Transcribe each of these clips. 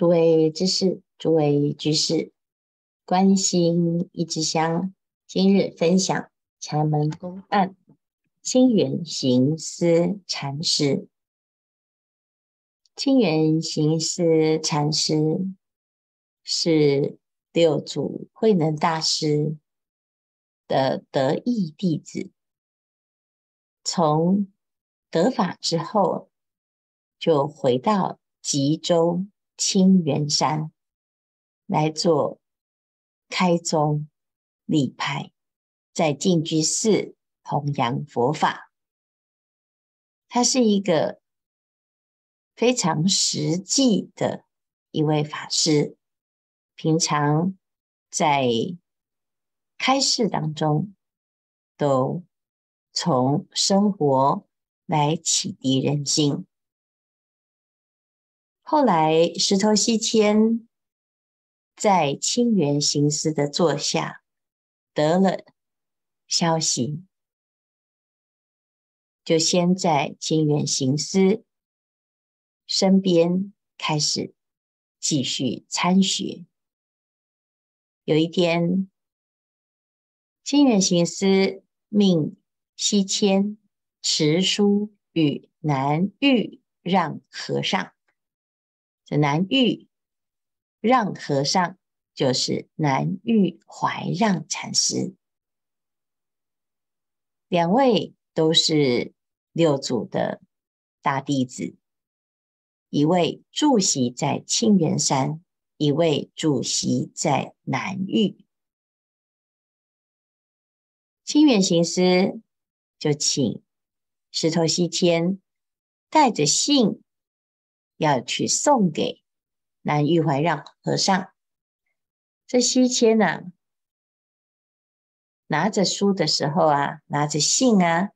诸位居士，诸位居士，关心一枝香，今日分享《禅门公案》。清源行思禅师，清源行思禅师是六祖慧能大师的得意弟子，从得法之后就回到吉州。清源山来做开宗立派，在净居寺弘扬佛法。他是一个非常实际的一位法师，平常在开示当中，都从生活来启迪人心。后来，石头西迁在清源行思的座下得了消息，就先在清源行思身边开始继续参学。有一天，清源行思命西迁持书与南玉让和尚。的南玉让和尚，就是南玉怀让禅师，两位都是六祖的大弟子，一位住席在清源山，一位住席在南玉。清远行师就请石头西天带着信。要去送给南玉怀让和尚。这西迁呢，拿着书的时候啊，拿着信啊，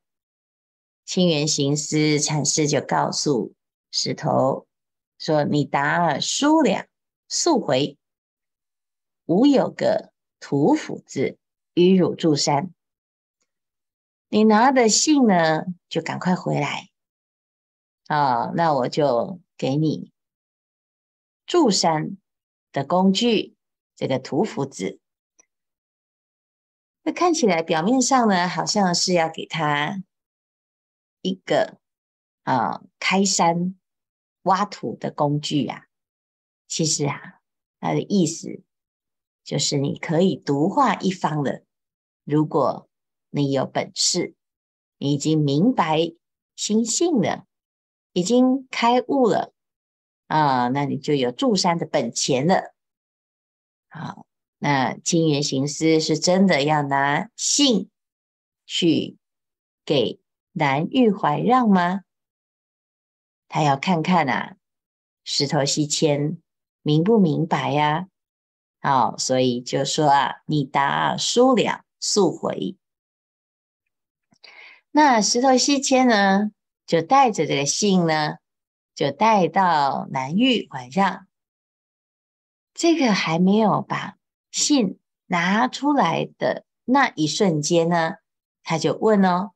清源行思禅师就告诉石头说：“你打二书两，速回。吾有个土府字与汝住山。你拿的信呢，就赶快回来。啊，那我就。”给你住山的工具，这个土斧子。那看起来表面上呢，好像是要给他一个啊开山挖土的工具呀。其实啊，它的意思就是你可以独化一方的。如果你有本事，你已经明白心性了。已经开悟了啊，那你就有住山的本钱了。好，那清源行师是真的要拿信去给南玉怀让吗？他要看看啊，石头西迁明不明白呀？好，所以就说啊，你答输了速回。那石头西迁呢？就带着这个信呢，就带到南域晚上。这个还没有把信拿出来的那一瞬间呢，他就问哦：“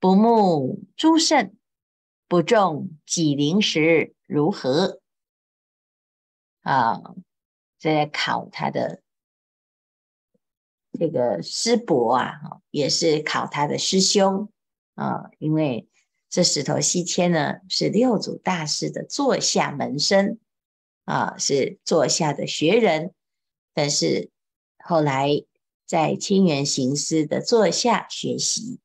不慕诸圣，不重几灵石如何？”啊，在考他的这个师伯啊，也是考他的师兄啊，因为。这石头西迁呢，是六祖大师的座下门生啊，是座下的学人。但是后来在清源行思的座下学习，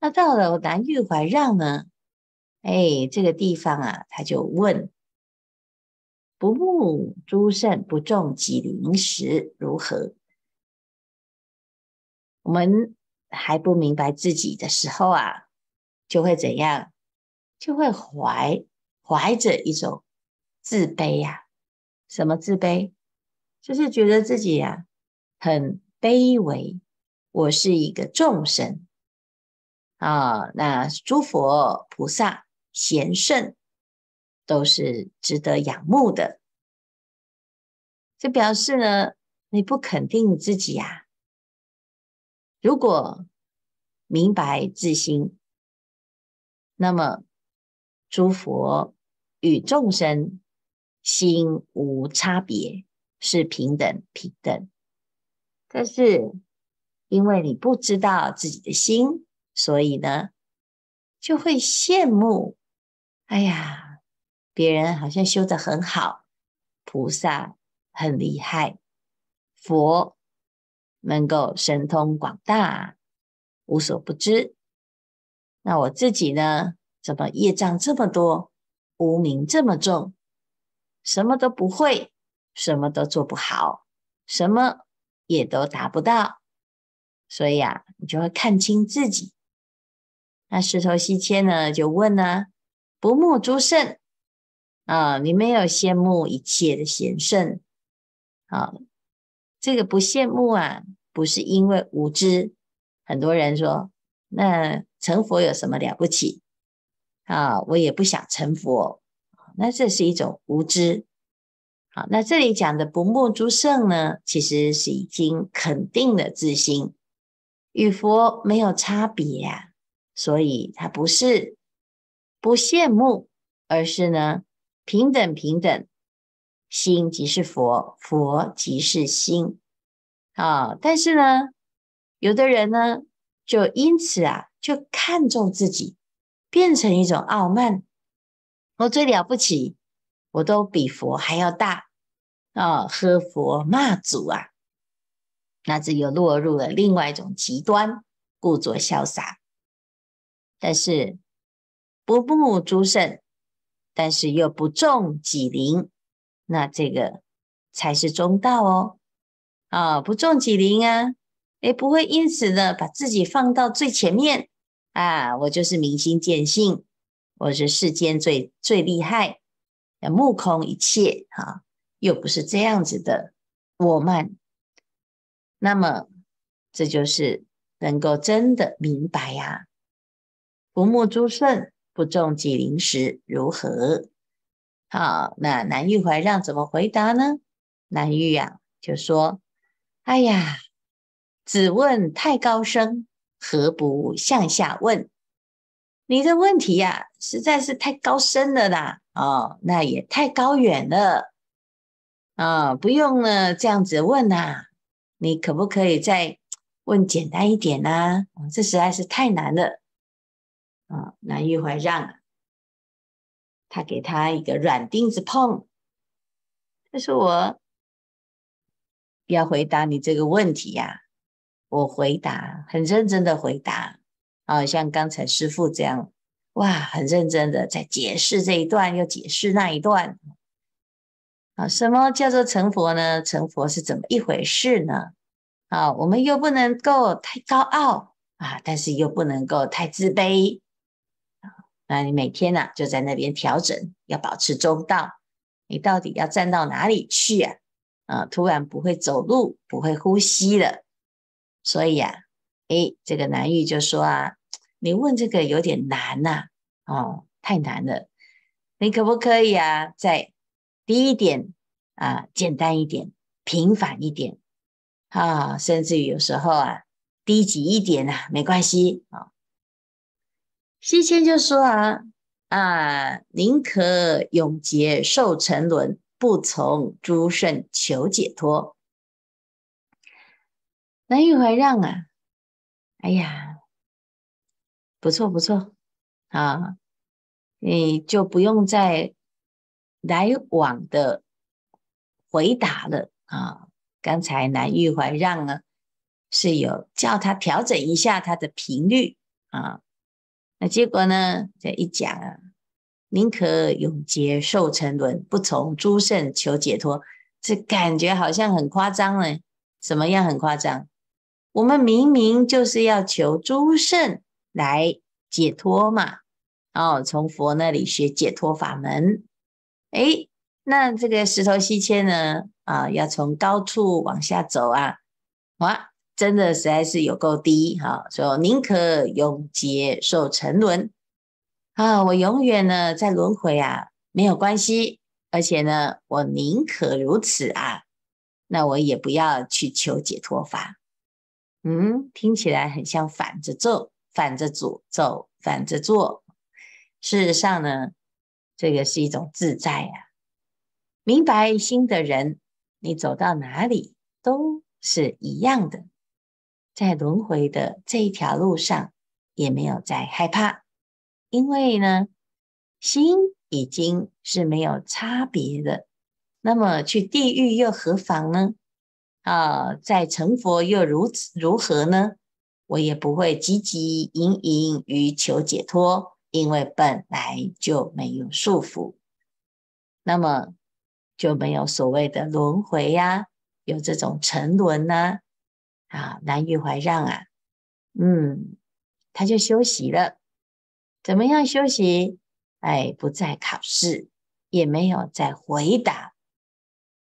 那到了南玉怀让呢，哎，这个地方啊，他就问：“不慕诸圣，不重几灵石，如何？”我们还不明白自己的时候啊。就会怎样？就会怀怀着一种自卑呀？什么自卑？就是觉得自己呀很卑微。我是一个众生啊，那诸佛菩萨贤圣都是值得仰慕的。这表示呢，你不肯定自己呀？如果明白自心。那么，诸佛与众生心无差别，是平等平等。但是，因为你不知道自己的心，所以呢，就会羡慕。哎呀，别人好像修的很好，菩萨很厉害，佛能够神通广大，无所不知。那我自己呢？怎么业障这么多，无名这么重，什么都不会，什么都做不好，什么也都达不到。所以啊，你就会看清自己。那石头西迁呢，就问呢：不慕诸圣啊，你没有羡慕一切的贤圣。啊？这个不羡慕啊，不是因为无知，很多人说。那成佛有什么了不起啊？我也不想成佛，那这是一种无知。好，那这里讲的不慕诸圣呢，其实是已经肯定了自心与佛没有差别呀。所以它不是不羡慕，而是呢平等平等，心即是佛，佛即是心。啊，但是呢，有的人呢。就因此啊，就看重自己，变成一种傲慢。我最了不起，我都比佛还要大啊！喝佛骂祖啊，那这又落入了另外一种极端，故作潇洒。但是不慕诸胜，但是又不重己灵，那这个才是中道哦。啊，不重己灵啊。哎，不会因此呢，把自己放到最前面啊！我就是明心见性，我是世间最最厉害，目空一切啊，又不是这样子的我慢。那么，这就是能够真的明白呀，不目诸胜，不重几灵时如何？好，那南玉怀让怎么回答呢？南玉呀，就说：“哎呀。”只问太高深，何不向下问？你的问题呀，实在是太高深了啦！哦，那也太高远了啊！不用呢，这样子问呐，你可不可以再问简单一点呢？这实在是太难了啊！那玉怀让他给他一个软钉子碰，这是我要回答你这个问题呀。我回答很认真的回答啊，像刚才师父这样哇，很认真的在解释这一段，又解释那一段啊。什么叫做成佛呢？成佛是怎么一回事呢？啊，我们又不能够太高傲啊，但是又不能够太自卑啊。那你每天呢就在那边调整，要保持中道。你到底要站到哪里去啊？啊，突然不会走路，不会呼吸了。所以呀，诶，这个南玉就说啊，你问这个有点难呐，哦，太难了。你可不可以啊，再低一点啊，简单一点，平凡一点啊，甚至于有时候啊，低级一点啊，没关系啊。西迁就说啊啊，宁可永劫受沉沦，不从诸圣求解脱。南玉怀让啊，哎呀，不错不错啊，你就不用再来往的回答了啊。刚才南玉怀让啊，是有叫他调整一下他的频率啊。那结果呢，这一讲，啊，宁可永劫受沉沦，不从诸圣求解脱，这感觉好像很夸张呢。怎么样很夸张？我们明明就是要求诸圣来解脱嘛，哦，从佛那里学解脱法门。哎，那这个石头西迁呢？啊，要从高处往下走啊。哇，真的实在是有够低。所说宁可永劫受沉沦啊，我永远呢在轮回啊，没有关系。而且呢，我宁可如此啊，那我也不要去求解脱法。嗯，听起来很像反着做，反着走，走反着做。事实上呢，这个是一种自在呀。明白心的人，你走到哪里都是一样的，在轮回的这一条路上也没有再害怕，因为呢，心已经是没有差别的。那么去地狱又何妨呢？啊，在成佛又如此如何呢？我也不会汲汲营营于求解脱，因为本来就没有束缚，那么就没有所谓的轮回呀，有这种沉沦呐。啊，难于怀让啊，嗯，他就休息了。怎么样休息？哎，不再考试，也没有再回答。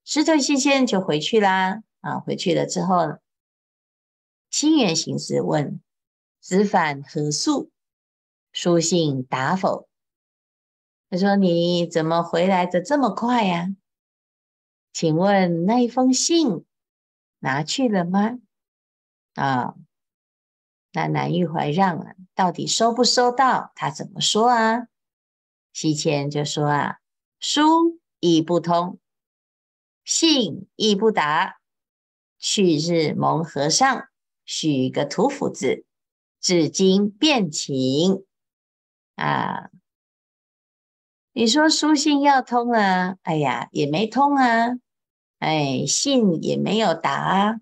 石头先生就回去啦。啊，回去了之后，新源行式问子反何速？书信答否？他说：“你怎么回来的这么快呀？请问那一封信拿去了吗？”啊，那南玉怀让啊，到底收不收到？他怎么说啊？西迁就说啊：“书亦不通，信亦不达。”旭日蒙和尚许个土斧子，至今变情啊！你说书信要通啊？哎呀，也没通啊！哎，信也没有打啊！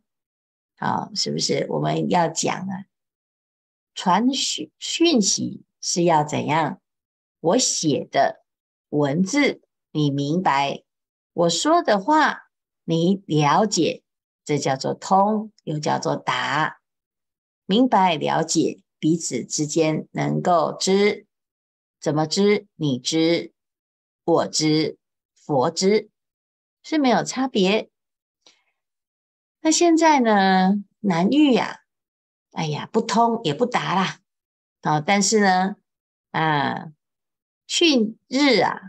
好，是不是我们要讲啊？传讯讯息是要怎样？我写的文字，你明白；我说的话，你了解。这叫做通，又叫做达，明白了解，彼此之间能够知，怎么知？你知，我知，佛知，是没有差别。那现在呢，难遇呀，哎呀，不通也不达啦。哦，但是呢，啊，去日啊，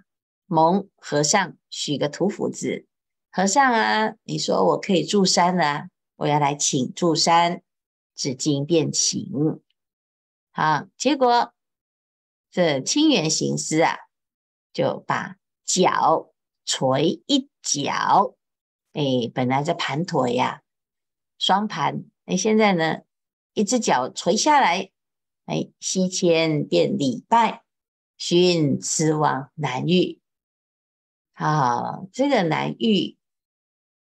蒙和尚许个土斧子。和尚啊，你说我可以住山呢？我要来请住山，指今便请。好，结果这清源行师啊，就把脚捶一脚，哎，本来在盘腿呀，双盘，哎，现在呢，一只脚垂下来，哎，西迁便利拜，寻慈往难遇。好，这个难遇。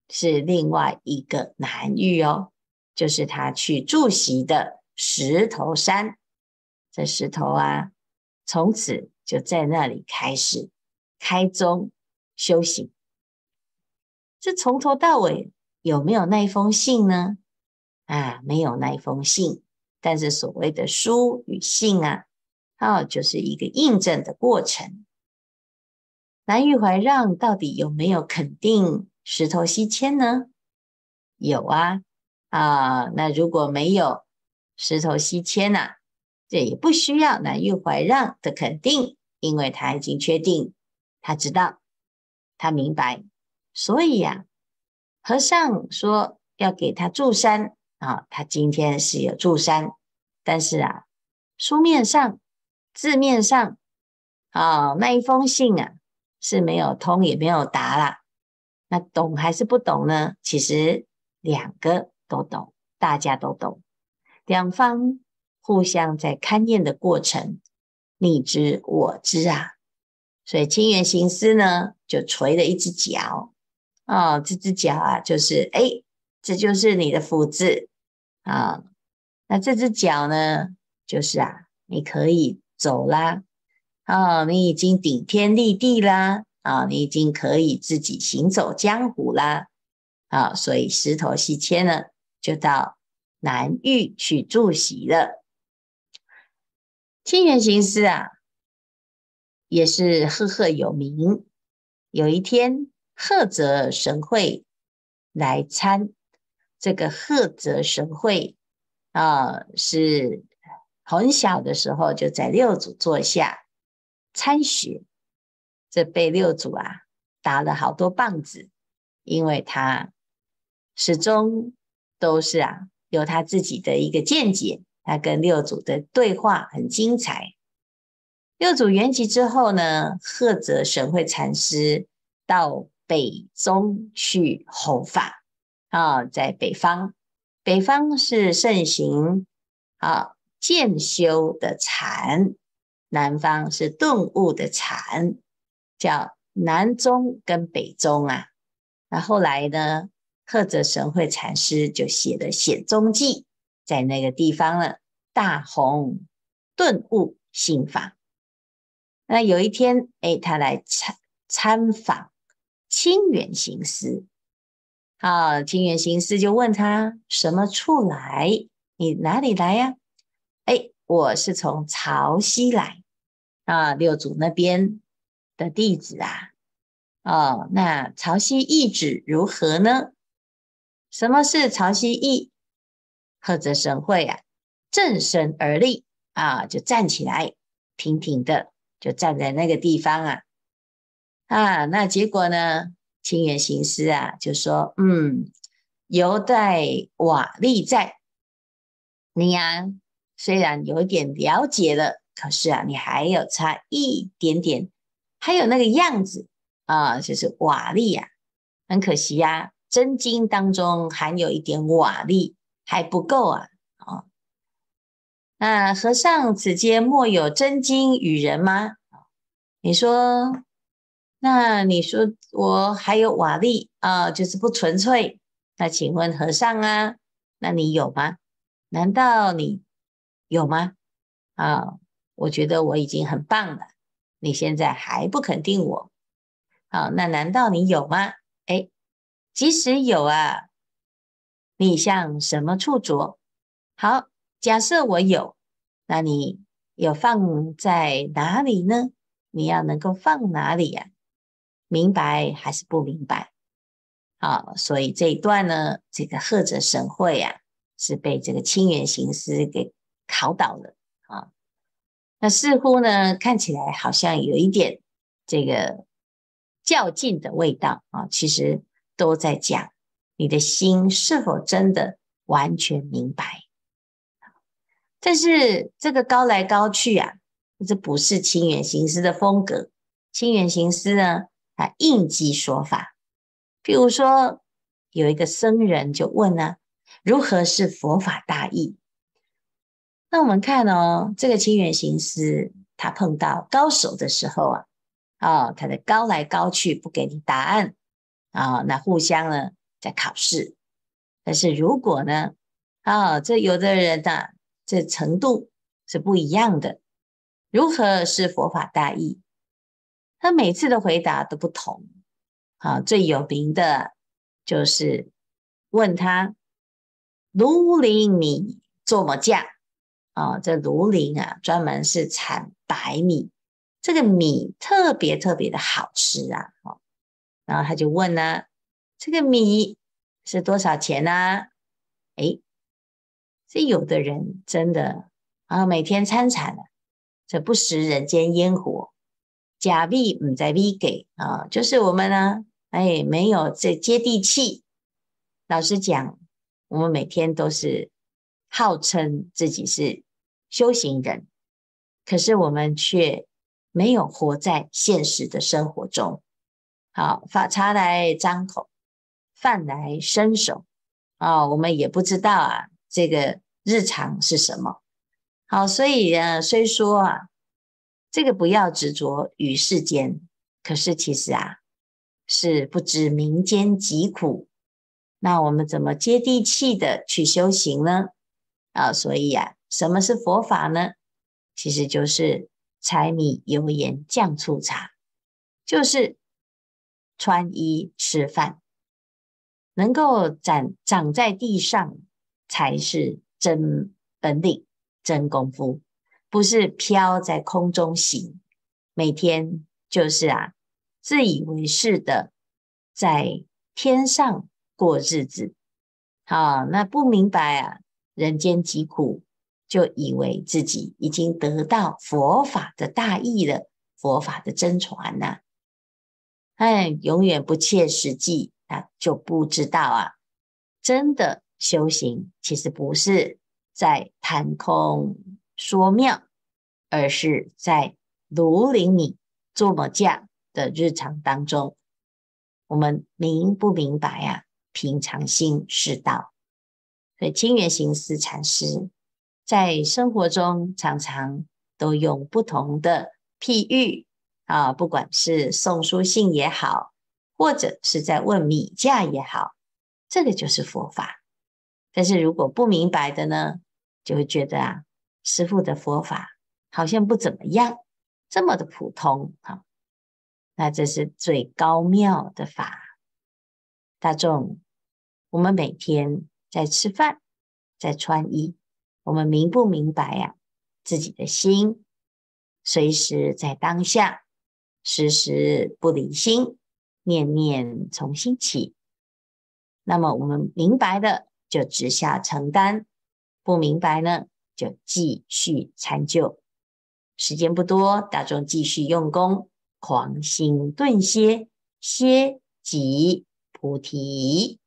是另外一个南域哦，就是他去住席的石头山。这石头啊，从此就在那里开始开宗修行。这从头到尾有没有那一封信呢？啊，没有那一封信。但是所谓的书与信啊，好，就是一个印证的过程。南玉怀让到底有没有肯定？石头西迁呢？有啊，啊，那如果没有石头西迁啊，这也不需要南玉怀让的肯定，因为他已经确定，他知道，他明白，所以呀，和尚说要给他住山啊，他今天是有住山，但是啊，书面上、字面上啊，那一封信啊是没有通也没有答啦。那懂还是不懂呢？其实两个都懂，大家都懂，两方互相在勘验的过程，你知我知啊。所以清源行思呢，就垂了一只脚，哦，这只脚啊，就是，哎，这就是你的福字啊。那这只脚呢，就是啊，你可以走啦，哦，你已经顶天立地啦。啊，你已经可以自己行走江湖啦！啊，所以石头西迁呢，就到南域去住席了。清源行思啊，也是赫赫有名。有一天，赫泽神会来参，这个赫泽神会啊，是很小的时候就在六祖座下参学。这被六祖啊打了好多棒子，因为他始终都是啊有他自己的一个见解，他跟六祖的对话很精彩。六祖圆寂之后呢，菏泽神会禅师到北宗去弘法啊，在北方，北方是盛行啊渐修的禅，南方是顿悟的禅。叫南宗跟北宗啊，那后来呢？贺泽神会禅师就写的《显宗记》在那个地方了。大红顿悟心法。那有一天，哎，他来参参访清远行师。啊，清远行师就问他：“什么处来？你哪里来呀？”哎，我是从潮汐来啊，六祖那边。的弟子啊，哦，那潮汐意指如何呢？什么是潮汐意？或者神会啊，正身而立啊，就站起来，挺挺的，就站在那个地方啊，啊，那结果呢？清源行师啊，就说，嗯，犹带瓦砾在，你呀，虽然有一点了解了，可是啊，你还有差一点点。还有那个样子啊，就是瓦砾啊，很可惜呀。真金当中含有一点瓦砾，还不够啊。哦，那和尚此间莫有真金与人吗？你说，那你说我还有瓦砾啊，就是不纯粹。那请问和尚啊，那你有吗？难道你有吗？啊，我觉得我已经很棒了。你现在还不肯定我，好，那难道你有吗？哎，即使有啊，你向什么处着？好，假设我有，那你有放在哪里呢？你要能够放哪里呀？明白还是不明白？好，所以这一段呢，这个贺者神会呀，是被这个清源行师给考倒了啊。那似乎呢，看起来好像有一点这个较劲的味道啊。其实都在讲你的心是否真的完全明白。但是这个高来高去啊，这不是清远行师的风格。清远行师呢，他应激说法。譬如说，有一个僧人就问呢，如何是佛法大意？那我们看哦，这个清源行师，他碰到高手的时候啊，啊，他在高来高去，不给你答案啊。那互相呢，在考试。但是如果呢，啊，这有的人啊，这程度是不一样的。如何是佛法大义？他每次的回答都不同。啊，最有名的就是问他：“如陵，你做么将？”啊，这庐陵啊，专门是产白米，这个米特别特别的好吃啊。哦，然后他就问呢，这个米是多少钱呢？哎，这有的人真的啊，每天参禅了，这不食人间烟火，假币不在 V 给啊，就是我们呢，哎，没有这接地气。老实讲，我们每天都是号称自己是。修行人，可是我们却没有活在现实的生活中。好，法茶来张口，饭来伸手啊，我们也不知道啊，这个日常是什么？好，所以呢，虽说啊，这个不要执着于世间，可是其实啊，是不知民间疾苦。那我们怎么接地气的去修行呢？啊，所以呀。什么是佛法呢？其实就是柴米油盐酱醋茶，就是穿衣吃饭，能够长长在地上，才是真本领、真功夫，不是飘在空中行。每天就是啊，自以为是的在天上过日子，好，那不明白啊，人间疾苦。就以为自己已经得到佛法的大义了，佛法的真传呐，哎，永远不切实际啊！就不知道啊，真的修行其实不是在谈空说妙，而是在如林里做木匠的日常当中，我们明不明白呀？平常心是道，所以清源行思禅师。在生活中，常常都用不同的譬喻啊，不管是送书信也好，或者是在问米价也好，这个就是佛法。但是如果不明白的呢，就会觉得啊，师父的佛法好像不怎么样，这么的普通啊。那这是最高妙的法，大众，我们每天在吃饭，在穿衣。我们明不明白呀？自己的心，随时在当下，时时不离心，念念从心起。那么我们明白的就直下承担，不明白呢就继续参就。时间不多，大众继续用功，狂心顿歇，歇即菩提。